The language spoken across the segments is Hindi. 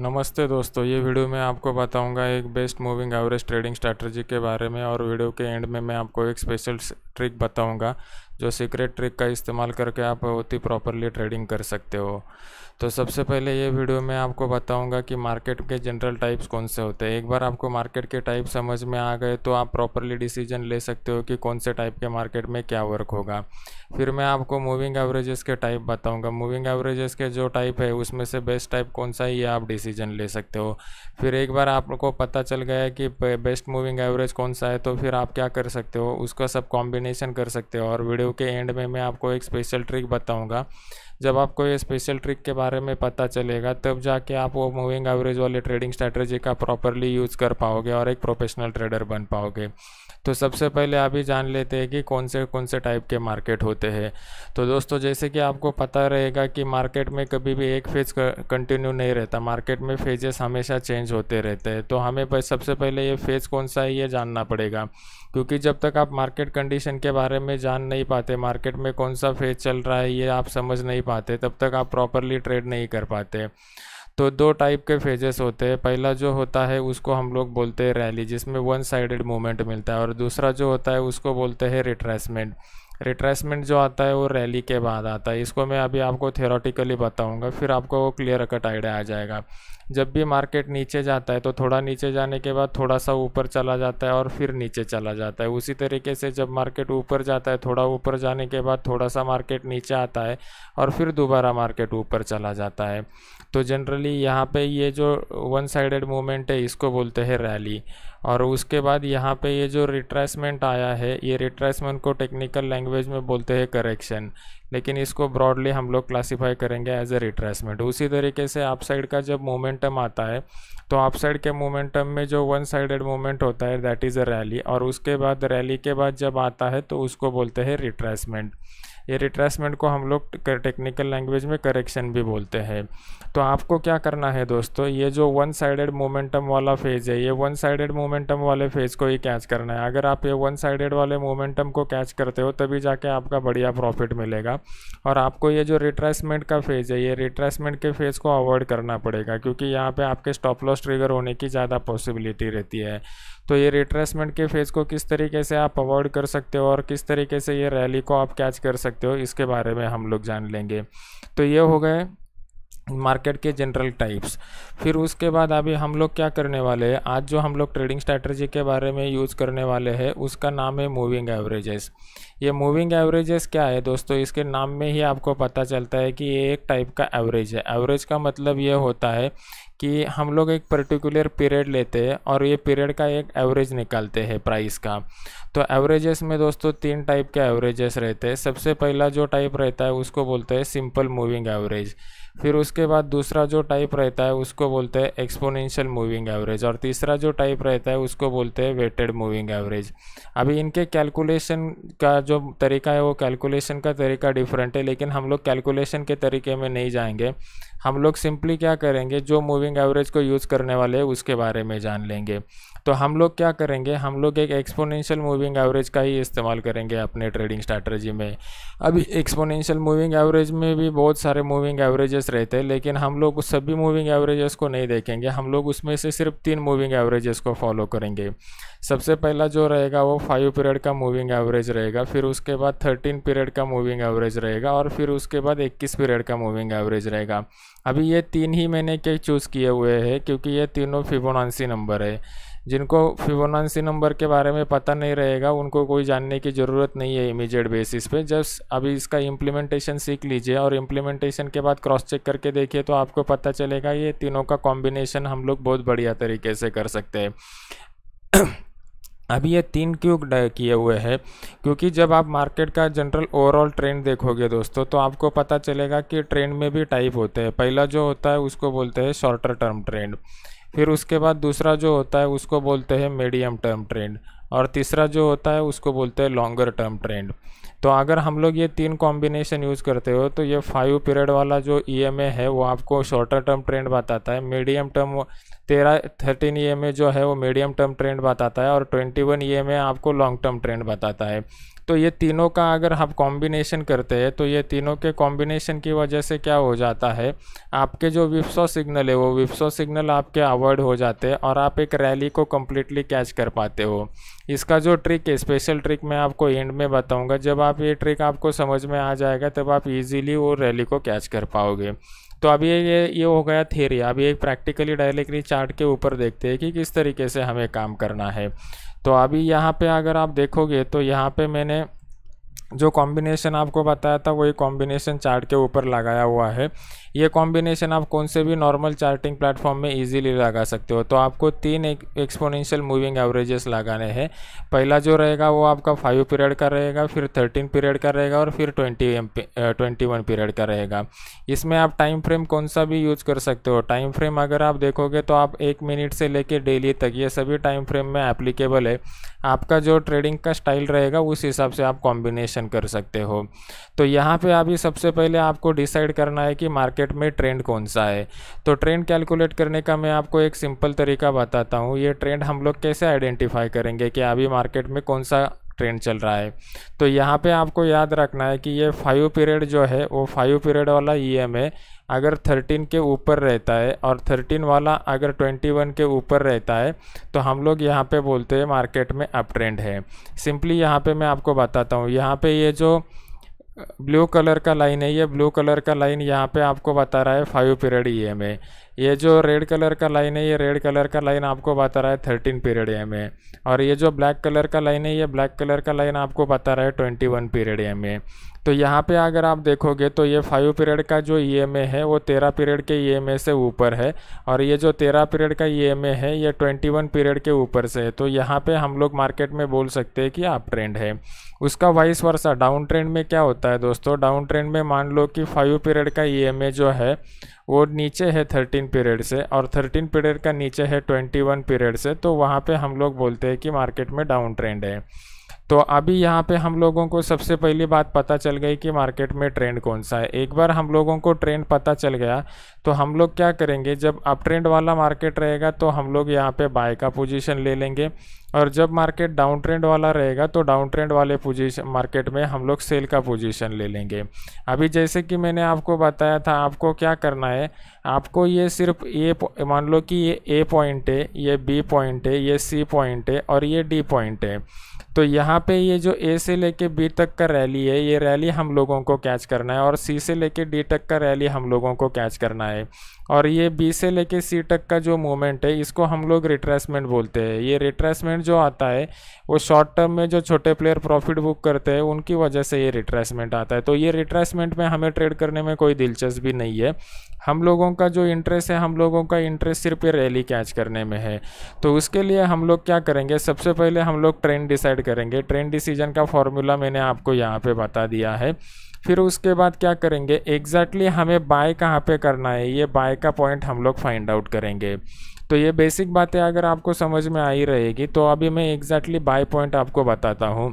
नमस्ते दोस्तों ये वीडियो में आपको बताऊंगा एक best moving average trading strategy के बारे में और वीडियो के एंड में मैं आपको एक स्पेशल ट्रिक बताऊंगा जो सीक्रेट ट्रिक का इस्तेमाल करके आप होती प्रॉपरली ट्रेडिंग कर सकते हो तो सबसे पहले ये वीडियो में आपको बताऊंगा कि मार्केट के जनरल टाइप्स कौन से होते हैं एक बार आपको मार्केट के टाइप समझ में आ गए तो आप प्रॉपरली डिसीजन ले सकते हो कि कौन से टाइप के मार्केट में क्या वर्क होगा फिर मैं आपको मूविंग एवरेजेस के टाइप बताऊंगा मूविंग एवरेजेस के जो टाइप है उसमें से बेस्ट टाइप कौन सा है ये आप डिसीजन ले सकते हो फिर एक बार आपको पता चल गया कि बेस्ट मूविंग एवरेज कौन सा है तो फिर आप क्या कर सकते हो उसका सब कॉम्बिनेशन कर सकते हो और वीडियो वीडियो के एंड में मैं आपको एक स्पेशल ट्रिक बताऊंगा जब आपको ये स्पेशल ट्रिक के बारे में पता चलेगा तब जाके आप वो मूविंग एवरेज वाले ट्रेडिंग स्ट्रैटेजी का प्रॉपरली यूज़ कर पाओगे और एक प्रोफेशनल ट्रेडर बन पाओगे तो सबसे पहले आप ही जान लेते हैं कि कौन से कौन से टाइप के मार्केट होते हैं तो दोस्तों जैसे कि आपको पता रहेगा कि मार्केट में कभी भी एक फेज कंटिन्यू नहीं रहता मार्केट में फेजेस हमेशा चेंज होते रहते हैं तो हमें सबसे पहले ये फेज़ कौन सा है ये जानना पड़ेगा क्योंकि जब तक आप मार्केट कंडीशन के बारे में जान नहीं पाते मार्केट में कौन सा फेज चल रहा है ये आप समझ नहीं पाते तब तक आप प्रॉपरली ट्रेड नहीं कर पाते तो दो टाइप के फेजेस होते हैं पहला जो होता है उसको हम लोग बोलते हैं रैली जिसमें वन साइडेड मूवमेंट मिलता है और दूसरा जो होता है उसको बोलते हैं रिट्रेसमेंट रिट्रेसमेंट जो आता है वो रैली के बाद आता है इसको मैं अभी आपको थेरोटिकली बताऊंगा फिर आपको वो क्लियर कट आइडिया आ जाएगा जब भी मार्केट नीचे जाता है तो थोड़ा नीचे जाने के बाद थोड़ा सा ऊपर चला जाता है और फिर नीचे चला जाता है उसी तरीके से जब मार्केट ऊपर जाता है थोड़ा ऊपर जाने के बाद थोड़ा सा मार्केट नीचे आता है और फिर दोबारा मार्केट ऊपर चला जाता है तो जनरली यहाँ पे ये जो वन साइडेड मूवमेंट है इसको बोलते हैं रैली और उसके बाद यहाँ पे ये जो रिट्रेसमेंट आया है ये रिट्रेसमेंट को टेक्निकल लैंग्वेज में बोलते हैं करेक्शन लेकिन इसको ब्रॉडली हम लोग क्लासीफाई करेंगे एज ए रिट्रेसमेंट उसी तरीके से आप साइड का जब मोमेंटम आता है तो आप साइड के मोमेंटम में जो वन साइडेड मोमेंट होता है दैट इज़ अ रैली और उसके बाद रैली के बाद जब आता है तो उसको बोलते हैं रिट्रेसमेंट ये रिट्रेसमेंट को हम लोग टेक्निकल लैंग्वेज में करेक्शन भी बोलते हैं तो आपको क्या करना है दोस्तों ये जो वन साइडेड मोमेंटम वाला फेज़ है ये वन साइडेड मोमेंटम वाले फेज़ को ही कैच करना है अगर आप ये वन साइडेड वाले मोमेंटम को कैच करते हो तभी जाके आपका बढ़िया प्रॉफिट मिलेगा और आपको ये जो रिट्रेसमेंट का फेज़ है ये रिट्रेसमेंट के फेज़ को अवॉइड करना पड़ेगा क्योंकि यहाँ पर आपके स्टॉप लॉस ट्रिगर होने की ज़्यादा पॉसिबिलिटी रहती है तो ये रिट्रेसमेंट के फेज़ को किस तरीके से आप अवॉइड कर सकते हो और किस तरीके से ये रैली को आप कैच कर सकते हो इसके बारे में हम लोग जान लेंगे तो ये हो गए मार्केट के जनरल टाइप्स फिर उसके बाद अभी हम लोग क्या करने वाले हैं आज जो हम लोग ट्रेडिंग स्ट्रैटेजी के बारे में यूज़ करने वाले हैं उसका नाम है मूविंग एवरेजेस ये मूविंग एवरेजेस क्या है दोस्तों इसके नाम में ही आपको पता चलता है कि ये एक टाइप का एवरेज है एवरेज का मतलब ये होता है कि हम लोग एक पर्टिकुलर पीरियड लेते हैं और ये पीरियड का एक एवरेज निकालते हैं प्राइस का तो एवरेजेस में दोस्तों तीन टाइप के एवरेजेस रहते हैं सबसे पहला जो टाइप रहता है उसको बोलते हैं सिंपल मूविंग एवरेज फिर उसके बाद दूसरा जो टाइप रहता है उसको बोलते हैं एक्सपोनेंशियल मूविंग एवरेज और तीसरा जो टाइप रहता है उसको बोलते हैं वेटेड मूविंग एवरेज अभी इनके कैलकुलेशन का जो तरीका है वो कैलकुलेशन का तरीका डिफरेंट है लेकिन हम लोग कैलकुलेशन के तरीके में नहीं जाएंगे हम लोग सिंपली क्या करेंगे जो मूविंग एवरेज को यूज़ करने वाले उसके बारे में जान लेंगे तो हम लोग क्या करेंगे हम लोग एक एक्सपोनेंशियल मूविंग एवरेज का ही इस्तेमाल करेंगे अपने ट्रेडिंग स्ट्रैटेजी में अभी एक्सपोनेंशियल मूविंग एवरेज में भी बहुत सारे मूविंग एवरेजेस रहते हैं लेकिन हम लोग उस सभी मूविंग एवरेजेस को नहीं देखेंगे हम लोग उसमें से सिर्फ तीन मूविंग एवरेजेस को फॉलो करेंगे सबसे पहला जो रहेगा वो फाइव पीरियड का मूविंग एवरेज रहेगा फिर उसके बाद थर्टीन पीरियड का मूविंग एवरेज रहेगा और फिर उसके बाद इक्कीस पीरियड का मूविंग एवरेज रहेगा अभी ये तीन ही मैंने क्या चूज़ किए हुए हैं क्योंकि ये तीनों फिबोनांसी नंबर है जिनको फिबोनाची नंबर के बारे में पता नहीं रहेगा उनको कोई जानने की ज़रूरत नहीं है इमीजिएट बेसिस पे जस्ट अभी इसका इम्प्लीमेंटेशन सीख लीजिए और इम्प्लीमेंटेशन के बाद क्रॉस चेक करके देखिए तो आपको पता चलेगा ये तीनों का कॉम्बिनेशन हम लोग बहुत बढ़िया तरीके से कर सकते हैं अभी ये तीन क्यों किए हुए हैं क्योंकि जब आप मार्केट का जनरल ओवरऑल ट्रेंड देखोगे दोस्तों तो आपको पता चलेगा कि ट्रेंड में भी टाइप होते हैं पहला जो होता है उसको बोलते हैं शॉर्टर टर्म ट्रेंड फिर उसके बाद दूसरा जो होता है उसको बोलते हैं मीडियम टर्म ट्रेंड और तीसरा जो होता है उसको बोलते हैं लॉन्गर टर्म ट्रेंड तो अगर हम लोग ये तीन कॉम्बिनेशन यूज़ करते हो तो ये फाइव पीरियड वाला जो ई e है वो आपको शॉर्टर टर्म ट्रेंड बताता है मीडियम टर्म तेरह थर्टीन ई e जो है वो मीडियम टर्म ट्रेंड बताता है और ट्वेंटी वन ई आपको लॉन्ग टर्म ट्रेंड बताता है तो ये तीनों का अगर हम कॉम्बिनेशन करते हैं तो ये तीनों के कॉम्बिनेशन की वजह से क्या हो जाता है आपके जो विप्सो सिग्नल है वो विप्सो सिग्नल आपके अवॉइड हो जाते हैं और आप एक रैली को कम्प्लीटली कैच कर पाते हो इसका जो ट्रिक है स्पेशल ट्रिक मैं आपको एंड में बताऊंगा जब आप ये ट्रिक आपको समझ में आ जाएगा तब आप इजीली वो रैली को कैच कर पाओगे तो अभी ये ये हो गया थेरी अभी एक प्रैक्टिकली डायरेक्टली चार्ट के ऊपर देखते हैं कि किस तरीके से हमें काम करना है तो अभी यहाँ पर अगर आप देखोगे तो यहाँ पर मैंने जो कॉम्बिनेशन आपको बताया था वही कॉम्बिनेशन चार्ट के ऊपर लगाया हुआ है ये कॉम्बिनेशन आप कौन से भी नॉर्मल चार्टिंग प्लेटफॉर्म में इजीली लगा सकते हो तो आपको तीन एक, एक्सपोनेंशियल मूविंग एवरेजेस लगाने हैं पहला जो रहेगा वो आपका फाइव पीरियड का रहेगा फिर थर्टीन पीरियड का रहेगा और फिर ट्वेंटी ट्वेंटी वन पीरियड का रहेगा इसमें आप टाइम फ्रेम कौन सा भी यूज कर सकते हो टाइम फ्रेम अगर आप देखोगे तो आप एक मिनट से लेकर डेली तक ये सभी टाइम फ्रेम में एप्लीकेबल है आपका जो ट्रेडिंग का स्टाइल रहेगा उस हिसाब से आप कॉम्बिनेशन कर सकते हो तो यहाँ पर अभी सबसे पहले आपको डिसाइड करना है कि मार्केट मार्केट में ट्रेंड कौन सा है तो ट्रेंड कैलकुलेट करने का मैं आपको एक सिंपल तरीका बताता हूँ ये ट्रेंड हम लोग कैसे आइडेंटिफाई करेंगे कि अभी मार्केट में कौन सा ट्रेंड चल रहा है तो यहाँ पे आपको याद रखना है कि ये फाइव पीरियड जो है वो फाइव पीरियड वाला ई e एम है अगर थर्टीन के ऊपर रहता है और थर्टीन वाला अगर ट्वेंटी वन के ऊपर रहता है तो हम लोग यहाँ पे बोलते हैं मार्केट में अप ट्रेंड है सिंपली यहाँ पे मैं आपको बताता हूँ यहाँ पे ये जो ब्लू कलर का लाइन है ये ब्लू कलर का लाइन यहाँ पे आपको बता रहा है फाइव पीरियड ई ए ये जो रेड कलर का लाइन है ये रेड कलर का लाइन आपको बता रहा है थर्टीन पीरियड एम ए और ये जो ब्लैक कलर का लाइन है ये ब्लैक कलर का लाइन आपको बता रहा है twenty one period M A तो यहाँ पे अगर आप देखोगे तो ये फाइव पीरियड का जो ई एम ए है वो तेरह पीरियड के ई एम ए से ऊपर है और ये जो तेरह पीरियड का ई एम ए है ये ट्वेंटी वन पीरियड के ऊपर से है तो यहाँ पे हम लोग मार्केट में बोल सकते हैं कि आप ट्रेंड है उसका वाइस वर्षा डाउन ट्रेंड में क्या होता है दोस्तों डाउन ट्रेंड में मान लो कि फाइव पीरियड का ई e जो है वो नीचे है थर्टीन पीरियड से और थर्टीन पीरियड का नीचे है ट्वेंटी वन पीरियड से तो वहाँ पे हम लोग बोलते हैं कि मार्केट में डाउन ट्रेंड है तो अभी यहाँ पे हम लोगों को सबसे पहली बात पता चल गई कि मार्केट में ट्रेंड कौन सा है एक बार हम लोगों को ट्रेंड पता चल गया तो हम लोग क्या करेंगे जब अप ट्रेंड वाला मार्केट रहेगा तो हम लोग यहाँ पे बाय का पोजीशन ले लेंगे और जब मार्केट डाउन ट्रेंड वाला रहेगा तो डाउन ट्रेंड वाले पोजीशन मार्केट में हम लोग सेल का पोजीशन ले लेंगे अभी जैसे कि मैंने आपको बताया था आपको क्या करना है आपको ये सिर्फ ए मान लो कि ये ए पॉइंट है ये बी पॉइंट है ये सी पॉइंट है और ये डी पॉइंट है तो यहाँ पे ये जो ए से लेके बी तक का रैली है ये रैली हम लोगों को कैच करना है और सी से लेके डी तक का रैली हम लोगों को कैच करना है और ये बी से लेके सी तक का जो मूवमेंट है इसको हम लोग रिट्रेसमेंट बोलते हैं ये रिट्रेसमेंट जो आता है वो शॉर्ट टर्म में जो छोटे प्लेयर प्रॉफिट बुक करते हैं उनकी वजह से ये रिट्रेसमेंट आता है तो ये रिट्रेसमेंट में हमें ट्रेड करने में कोई दिलचस्पी नहीं है हम लोगों का जो इंटरेस्ट है हम लोगों का इंटरेस्ट सिर्फ ये रैली कैच करने में है तो उसके लिए हम लोग क्या करेंगे सबसे पहले हम लोग ट्रेंड डिसाइड करेंगे ट्रेंड डिसीजन का फॉर्मूला मैंने आपको यहाँ पर बता दिया है फिर उसके बाद क्या करेंगे एग्जैक्टली exactly हमें बाय कहाँ पे करना है ये बाय का पॉइंट हम लोग फाइंड आउट करेंगे तो ये बेसिक बातें अगर आपको समझ में आई रहेगी तो अभी मैं एग्जैक्टली बाय पॉइंट आपको बताता हूँ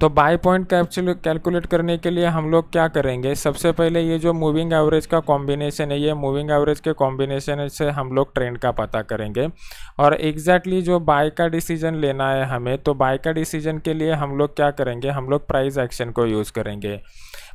तो बाई पॉइंट कैलकुलेट करने के लिए हम लोग क्या करेंगे सबसे पहले ये जो मूविंग एवरेज का कॉम्बिनेशन है ये मूविंग एवरेज के कॉम्बिनेशन से हम लोग ट्रेंड का पता करेंगे और एग्जैक्टली exactly जो बाय का डिसीजन लेना है हमें तो बाय का डिसीजन के लिए हम लोग क्या करेंगे हम लोग प्राइस एक्शन को यूज़ करेंगे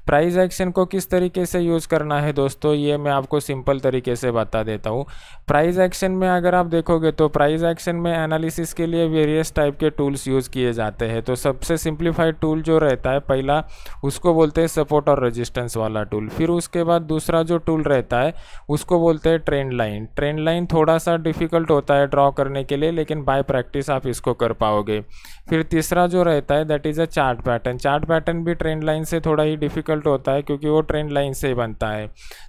प्राइस एक्शन को किस तरीके से यूज़ करना है दोस्तों ये मैं आपको सिंपल तरीके से बता देता हूँ प्राइस एक्शन में अगर आप देखोगे तो प्राइस एक्शन में एनालिसिस के लिए वेरियस टाइप के टूल्स यूज़ किए जाते हैं तो सबसे सिंप्लीफाइड टूल जो रहता है पहला उसको बोलते हैं सपोर्ट और रजिस्टेंस वाला टूल फिर उसके बाद दूसरा जो टूल रहता है उसको बोलते हैं ट्रेंड लाइन ट्रेंड लाइन थोड़ा सा डिफ़िकल्ट होता है ड्रॉ करने के लिए लेकिन बाय प्रैक्टिस आप इसको कर पाओगे फिर तीसरा जो रहता है that is a chart pattern chart pattern भी ट्रेंड लाइन से थोड़ा ही डिफ़िकल्ट डिफ़िकल्ट होता है क्योंकि वो ट्रेंड लाइन से बनता है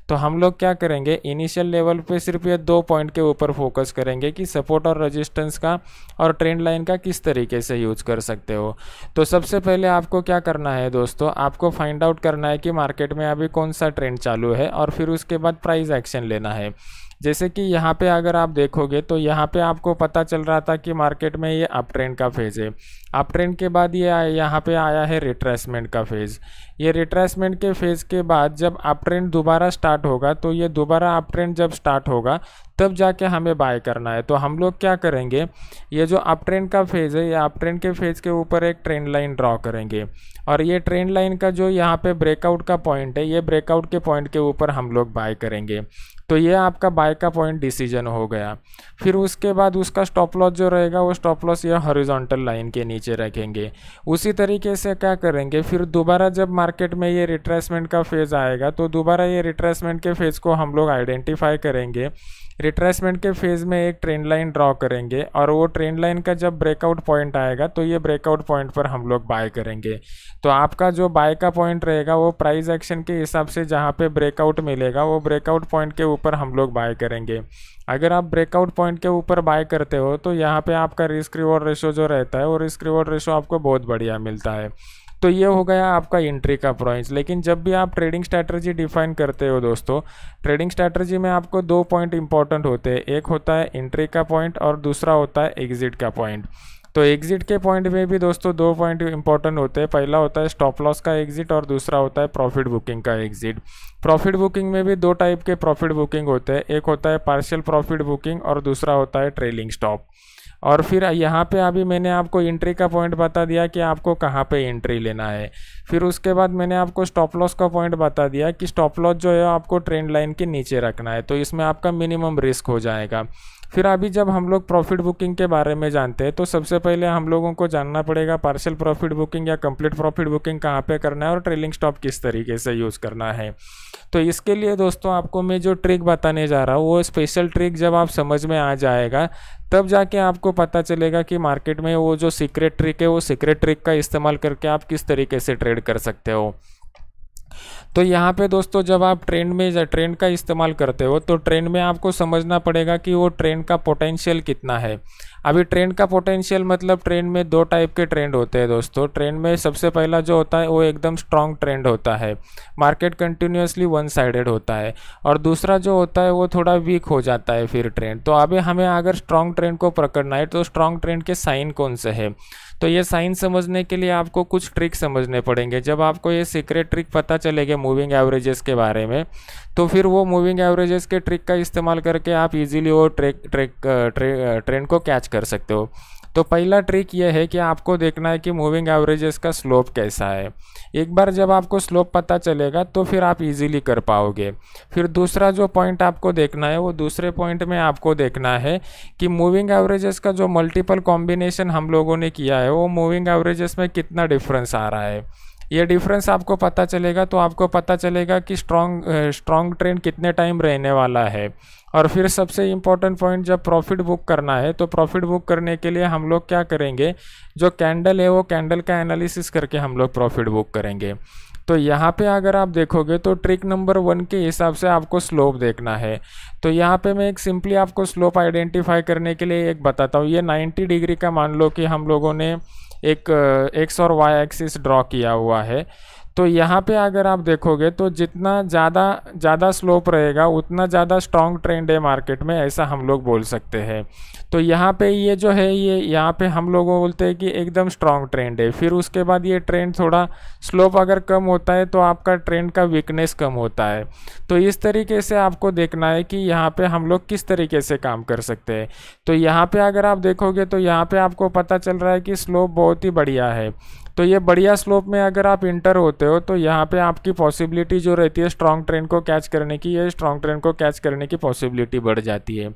तो हम लोग क्या करेंगे इनिशियल लेवल पे सिर्फ ये दो पॉइंट के ऊपर फोकस करेंगे कि सपोर्ट और रजिस्टेंस का और ट्रेंड लाइन का किस तरीके से यूज़ कर सकते हो तो सबसे पहले आपको क्या करना है दोस्तों आपको फाइंड आउट करना है कि मार्केट में अभी कौन सा ट्रेंड चालू है और फिर उसके बाद प्राइस एक्शन लेना है जैसे कि यहाँ पे अगर आप देखोगे तो यहाँ पे आपको पता चल रहा था कि मार्केट में ये अप ट्रेंड का फेज़ है अप ट्रेंड के बाद ये यह यहाँ पे आया है रिट्रेसमेंट का फेज़ ये रिट्रेसमेंट के फेज़ के बाद जब अप ट्रेंड दोबारा स्टार्ट होगा तो ये दोबारा अप ट्रेंड जब स्टार्ट होगा तब जाके हमें बाय करना है तो हम लोग क्या करेंगे ये जो अप ट्रेंड का फेज़ है ये अप ट्रेंड के फेज़ के ऊपर एक ट्रेंड लाइन ड्रॉ करेंगे और ये ट्रेंड लाइन का जो यहाँ पे ब्रेकआउट का पॉइंट है ये ब्रेकआउट के पॉइंट के ऊपर हम लोग बाय करेंगे तो ये आपका बाय का पॉइंट डिसीजन हो गया फिर उसके बाद उसका स्टॉप लॉस जो रहेगा वो स्टॉप लॉस ये हॉरिजॉन्टल लाइन के नीचे रखेंगे उसी तरीके से क्या करेंगे फिर दोबारा जब मार्केट में ये रिट्रेसमेंट का फेज़ आएगा तो दोबारा ये रिट्रेसमेंट के फेज़ को हम लोग आइडेंटिफाई करेंगे रिट्रेसमेंट के फेज़ में एक ट्रेंड लाइन ड्रॉ करेंगे और वो ट्रेंड लाइन का जब ब्रेकआउट पॉइंट आएगा तो ये ब्रेकआउट पॉइंट पर हम लोग बाय करेंगे तो आपका जो बाय का पॉइंट रहेगा वो प्राइस एक्शन के हिसाब से जहाँ पे ब्रेकआउट मिलेगा वो ब्रेकआउट पॉइंट के ऊपर हम लोग बाय करेंगे अगर आप ब्रेकआउट पॉइंट के ऊपर बाय करते हो तो यहाँ पर आपका रिस्क रिवॉर्ड रेशो जो रहता है वो रिस्क रिवॉर्ड रेशो आपको बहुत बढ़िया मिलता है तो ये हो गया आपका एंट्री का प्राइस लेकिन जब भी आप ट्रेडिंग स्ट्रैटर्जी डिफाइन करते हो दोस्तों ट्रेडिंग स्ट्रैटर्जी में आपको दो पॉइंट इंपॉर्टेंट होते हैं एक होता है एंट्री का पॉइंट और दूसरा होता है एग्जिट का पॉइंट तो एग्जिट के पॉइंट में भी दोस्तों दो पॉइंट इंपॉर्टेंट होते हैं पहला होता है स्टॉप लॉस का एग्जिट और दूसरा होता है प्रॉफिट बुकिंग का एग्जिट प्रॉफिट बुकिंग में भी दो टाइप के प्रॉफिट बुकिंग होते हैं एक होता है पार्शियल प्रॉफिट बुकिंग और दूसरा होता है ट्रेलिंग स्टॉप और फिर यहाँ पे अभी मैंने आपको एंट्री का पॉइंट बता दिया कि आपको कहाँ पे एंट्री लेना है फिर उसके बाद मैंने आपको स्टॉप लॉस का पॉइंट बता दिया कि स्टॉप लॉस जो है आपको ट्रेंड लाइन के नीचे रखना है तो इसमें आपका मिनिमम रिस्क हो जाएगा फिर अभी जब हम लोग प्रॉफिट बुकिंग के बारे में जानते हैं तो सबसे पहले हम लोगों को जानना पड़ेगा पार्शियल प्रॉफिट बुकिंग या कंप्लीट प्रॉफिट बुकिंग कहाँ पे करना है और ट्रेलिंग स्टॉप किस तरीके से यूज़ करना है तो इसके लिए दोस्तों आपको मैं जो ट्रिक बताने जा रहा हूँ वो स्पेशल ट्रिक जब आप समझ में आ जाएगा तब जाके आपको पता चलेगा कि मार्केट में वो जो सीक्रेट ट्रिक है वो सीक्रेट ट्रिक का इस्तेमाल करके आप किस तरीके से ट्रेड कर सकते हो तो यहाँ पे दोस्तों जब आप ट्रेन में ट्रेन का इस्तेमाल करते हो तो ट्रेन में आपको समझना पड़ेगा कि वो ट्रेन का पोटेंशियल कितना है अभी ट्रेन का पोटेंशियल मतलब ट्रेन में दो टाइप के ट्रेंड होते हैं दोस्तों ट्रेन में सबसे पहला जो होता है वो एकदम स्ट्रॉन्ग ट्रेंड होता है मार्केट कंटिन्यूसली वन साइडेड होता है और दूसरा जो होता है वो थोड़ा वीक हो जाता है फिर ट्रेंड तो अभी हमें अगर स्ट्रांग ट्रेंड को पकड़ना है तो स्ट्रॉन्ग ट्रेंड के साइन कौन से है तो ये साइन समझने के लिए आपको कुछ ट्रिक समझने पड़ेंगे जब आपको ये सीक्रेट ट्रिक पता चलेगा मूविंग एवरेजेस के बारे में तो फिर वो मूविंग एवरेजेस के ट्रिक का इस्तेमाल करके आप इजीली वो ट्रेक ट्रेक ट्रेंड को कैच कर सकते हो तो पहला ट्रिक ये है कि आपको देखना है कि मूविंग एवरेजेस का स्लोप कैसा है एक बार जब आपको स्लोप पता चलेगा तो फिर आप इजीली कर पाओगे फिर दूसरा जो पॉइंट आपको देखना है वो दूसरे पॉइंट में आपको देखना है कि मूविंग एवरेजेस का जो मल्टीपल कॉम्बिनेशन हम लोगों ने किया है वो मूविंग एवरेजेस में कितना डिफरेंस आ रहा है ये डिफरेंस आपको पता चलेगा तो आपको पता चलेगा कि स्ट्रॉन्ग स्ट्रॉन्ग ट्रेंड कितने टाइम रहने वाला है और फिर सबसे इम्पॉर्टेंट पॉइंट जब प्रॉफिट बुक करना है तो प्रॉफिट बुक करने के लिए हम लोग क्या करेंगे जो कैंडल है वो कैंडल का एनालिसिस करके हम लोग प्रॉफिट बुक करेंगे तो यहाँ पे अगर आप देखोगे तो ट्रिक नंबर वन के हिसाब से आपको स्लोप देखना है तो यहाँ पे मैं एक सिंपली आपको स्लोप आइडेंटिफाई करने के लिए एक बताता हूँ ये 90 डिग्री का मान लो कि हम लोगों ने एक एक्स और वाई एक्सिस ड्रॉ किया हुआ है तो यहाँ पे अगर आप देखोगे तो जितना ज़्यादा ज़्यादा स्लोप रहेगा उतना ज़्यादा स्ट्रॉन्ग ट्रेंड है मार्केट में ऐसा हम लोग बोल सकते हैं तो यहाँ पे ये जो है ये यहाँ पे हम लोग बोलते हैं कि एकदम स्ट्रॉन्ग ट्रेंड है फिर उसके बाद ये ट्रेंड थोड़ा स्लोप अगर कम होता है तो आपका ट्रेंड का वीकनेस कम होता है तो इस तरीके से आपको देखना है कि यहाँ पर हम लोग किस तरीके से काम कर सकते हैं तो यहाँ पर अगर आप देखोगे तो यहाँ पर आपको पता चल रहा है कि स्लोप बहुत ही बढ़िया है तो ये बढ़िया स्लोप में अगर आप इंटर होते हो तो यहाँ पे आपकी पॉसिबिलिटी जो रहती है स्ट्रॉन्ग ट्रेन को कैच करने की ये स्ट्रॉन्ग ट्रेन को कैच करने की पॉसिबिलिटी बढ़ जाती है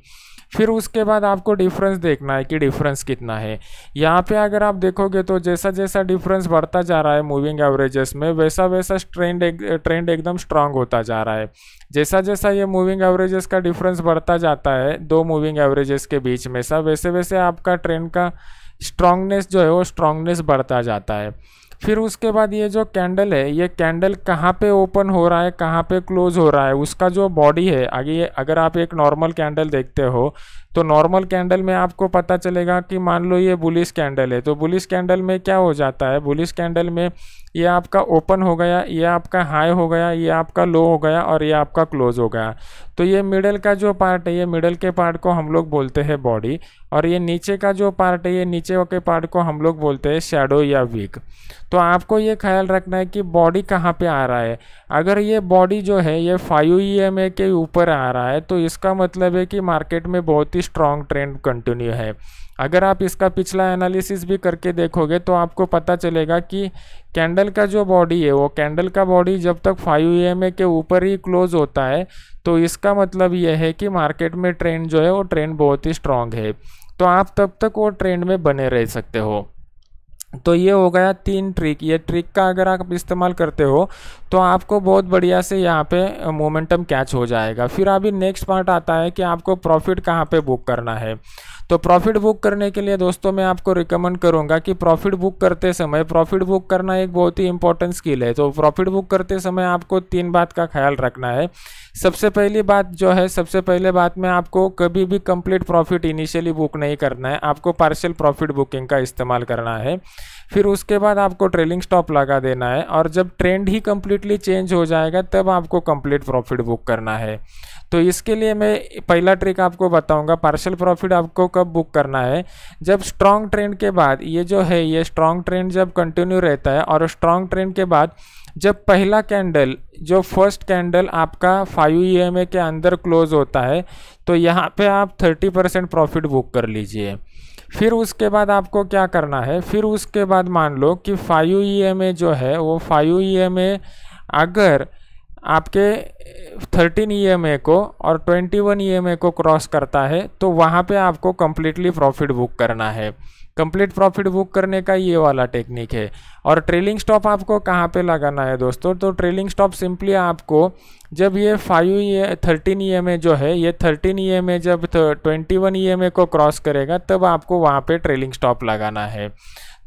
फिर उसके बाद आपको डिफरेंस देखना है कि डिफरेंस कितना है यहाँ पे अगर आप देखोगे तो जैसा जैसा डिफरेंस बढ़ता जा रहा है मूविंग एवरेजेस में वैसा वैसा ट्रेंड एक, ट्रेंड एकदम स्ट्रांग होता जा रहा है जैसा जैसा ये मूविंग एवरेजेस का डिफरेंस बढ़ता जाता है दो मूविंग एवरेजेस के बीच में सा वैसे वैसे आपका ट्रेंड का स्ट्रांगनेस जो है वो स्ट्रांगनेस बढ़ता जाता है फिर उसके बाद ये जो कैंडल है ये कैंडल कहाँ पे ओपन हो रहा है कहाँ पे क्लोज हो रहा है उसका जो बॉडी है आगे अगर आप एक नॉर्मल कैंडल देखते हो तो नॉर्मल कैंडल में आपको पता चलेगा कि मान लो ये बुलिस कैंडल है तो बुलिस कैंडल में क्या हो जाता है बुलिस कैंडल में ये आपका ओपन हो गया ये आपका हाई हो गया ये आपका लो हो गया और ये आपका क्लोज हो गया तो ये मिडल का जो पार्ट है ये मिडल के पार्ट को हम लोग बोलते हैं बॉडी और ये नीचे का जो पार्ट है ये नीचे के पार्ट को हम लोग बोलते हैं शेडो या वीक तो आपको ये ख्याल रखना है कि बॉडी कहाँ पे आ रहा है अगर ये बॉडी जो है ये फाइव ई e के ऊपर आ रहा है तो इसका मतलब है कि मार्केट में बहुत ही स्ट्रॉन्ग ट्रेंड कंटिन्यू है अगर आप इसका पिछला एनालिसिस भी करके देखोगे तो आपको पता चलेगा कि कैंडल का जो बॉडी है वो कैंडल का बॉडी जब तक फाइव ई के ऊपर ही क्लोज होता है तो इसका मतलब यह है कि मार्केट में ट्रेंड जो है वो ट्रेंड बहुत ही स्ट्रांग है तो आप तब तक वो ट्रेंड में बने रह सकते हो तो ये हो गया तीन ट्रिक ये ट्रिक का अगर आप इस्तेमाल करते हो तो आपको बहुत बढ़िया से यहाँ पे मोमेंटम कैच हो जाएगा फिर अभी नेक्स्ट पार्ट आता है कि आपको प्रॉफिट कहाँ पे बुक करना है तो प्रॉफिट बुक करने के लिए दोस्तों मैं आपको रिकमेंड करूँगा कि प्रॉफिट बुक करते समय प्रॉफिट बुक करना एक बहुत ही इंपॉर्टेंट स्किल है तो प्रॉफिट बुक करते समय आपको तीन बात का ख्याल रखना है सबसे पहली बात जो है सबसे पहले बात में आपको कभी भी कंप्लीट प्रॉफिट इनिशियली बुक नहीं करना है आपको पार्शियल प्रॉफिट बुकिंग का इस्तेमाल करना है फिर उसके बाद आपको ट्रेलिंग स्टॉप लगा देना है और जब ट्रेंड ही कम्प्लीटली चेंज हो जाएगा तब आपको कंप्लीट प्रॉफिट बुक करना है तो इसके लिए मैं पहला ट्रिक आपको बताऊंगा पार्सल प्रॉफिट आपको कब बुक करना है जब स्ट्रांग ट्रेंड के बाद ये जो है ये स्ट्रॉन्ग ट्रेंड जब कंटिन्यू रहता है और स्ट्रॉन्ग ट्रेंड के बाद जब पहला कैंडल जो फर्स्ट कैंडल आपका फाइव ई e के अंदर क्लोज होता है तो यहाँ पर आप थर्टी परसेंट प्रॉफिट बुक कर लीजिए फिर उसके बाद आपको क्या करना है फिर उसके बाद मान लो कि फाइव ई e जो है वो फाइव ई e अगर आपके 13 ई e को और 21 ई e को क्रॉस करता है तो वहाँ पे आपको कम्प्लीटली प्रॉफिट बुक करना है कम्प्लीट प्रॉफिट बुक करने का ये वाला टेक्निक है और ट्रेलिंग स्टॉप आपको कहाँ पे लगाना है दोस्तों तो ट्रेलिंग स्टॉप सिंपली आपको जब ये फाइव ये थर्टीन ई जो है ये थर्टीन ई e जब ट्वेंटी वन ई को क्रॉस करेगा तब आपको वहाँ पर ट्रेलिंग स्टॉप लगाना है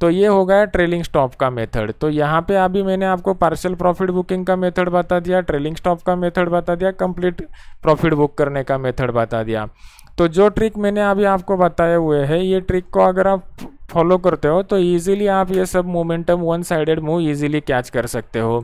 तो ये हो गया ट्रेलिंग स्टॉप का मेथड तो यहाँ पे अभी मैंने आपको पार्सल प्रॉफिट बुकिंग का मेथड बता दिया ट्रेलिंग स्टॉप का मेथड बता दिया कंप्लीट प्रॉफिट बुक करने का मेथड बता दिया तो जो ट्रिक मैंने अभी आपको बताए हुए है ये ट्रिक को अगर आप फॉलो करते हो तो ईजिली आप ये सब momentum one sided move easily catch कर सकते हो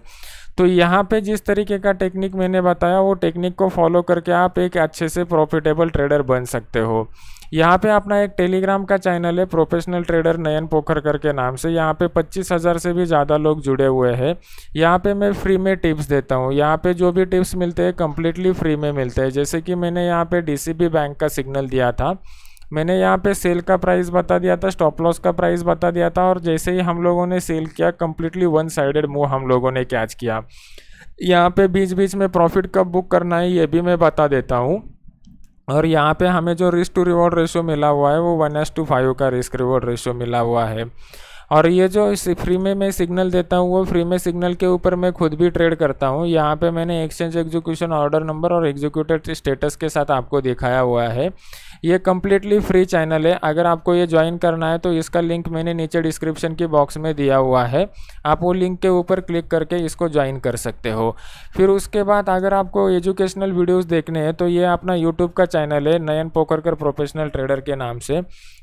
तो यहाँ पे जिस तरीके का टेक्निक मैंने बताया वो टेक्निक को फॉलो करके आप एक अच्छे से प्रॉफिटेबल ट्रेडर बन सकते हो यहाँ पे अपना एक टेलीग्राम का चैनल है प्रोफेशनल ट्रेडर नयन पोखरकर के नाम से यहाँ पे पच्चीस हज़ार से भी ज़्यादा लोग जुड़े हुए हैं यहाँ पे मैं फ्री में टिप्स देता हूँ यहाँ पे जो भी टिप्स मिलते हैं कम्प्लीटली फ्री में मिलते हैं जैसे कि मैंने यहाँ पे डीसीबी बैंक का सिग्नल दिया था मैंने यहाँ पे सेल का प्राइस बता दिया था स्टॉप लॉस का प्राइस बता दिया था और जैसे ही हम लोगों ने सेल किया कम्प्लीटली वन साइडेड मूव हम लोगों ने कैच किया यहाँ पे बीच बीच में प्रॉफिट कब बुक करना है ये भी मैं बता देता हूँ और यहाँ पे हमें जो रिस्क टू रिवॉर्ड रेशियो मिला हुआ है वो वन एस टू फाइव का रिस्क रिवॉर्ड रेशियो मिला हुआ है और ये जो इस फ्री में मैं सिग्नल देता हूँ वो फ्री में सिग्नल के ऊपर मैं खुद भी ट्रेड करता हूँ यहाँ पे मैंने एक्सचेंज एग्जीक्यूशन ऑर्डर नंबर और एग्जीक्यूटेड स्टेटस के साथ आपको दिखाया हुआ है ये कम्प्लीटली फ्री चैनल है अगर आपको ये ज्वाइन करना है तो इसका लिंक मैंने नीचे डिस्क्रिप्शन के बॉक्स में दिया हुआ है आप वो लिंक के ऊपर क्लिक करके इसको ज्वाइन कर सकते हो फिर उसके बाद अगर आपको एजुकेशनल वीडियोज़ देखने हैं तो ये अपना यूट्यूब का चैनल है नयन पोकरकर प्रोफेशनल ट्रेडर के नाम से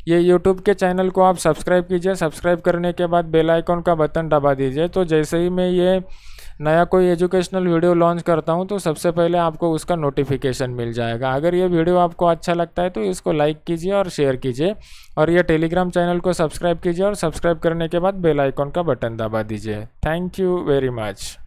ये यूट्यूब के चैनल को आप सब्सक्राइब कीजिए सब्सक्राइब करने के बाद बेल आइकॉन का बटन दबा दीजिए तो जैसे ही मैं ये नया कोई एजुकेशनल वीडियो लॉन्च करता हूँ तो सबसे पहले आपको उसका नोटिफिकेशन मिल जाएगा अगर ये वीडियो आपको अच्छा लगता है तो इसको लाइक कीजिए और शेयर कीजिए और ये टेलीग्राम चैनल को सब्सक्राइब कीजिए और सब्सक्राइब करने के बाद बेल आइकॉन का बटन दबा दीजिए थैंक यू वेरी मच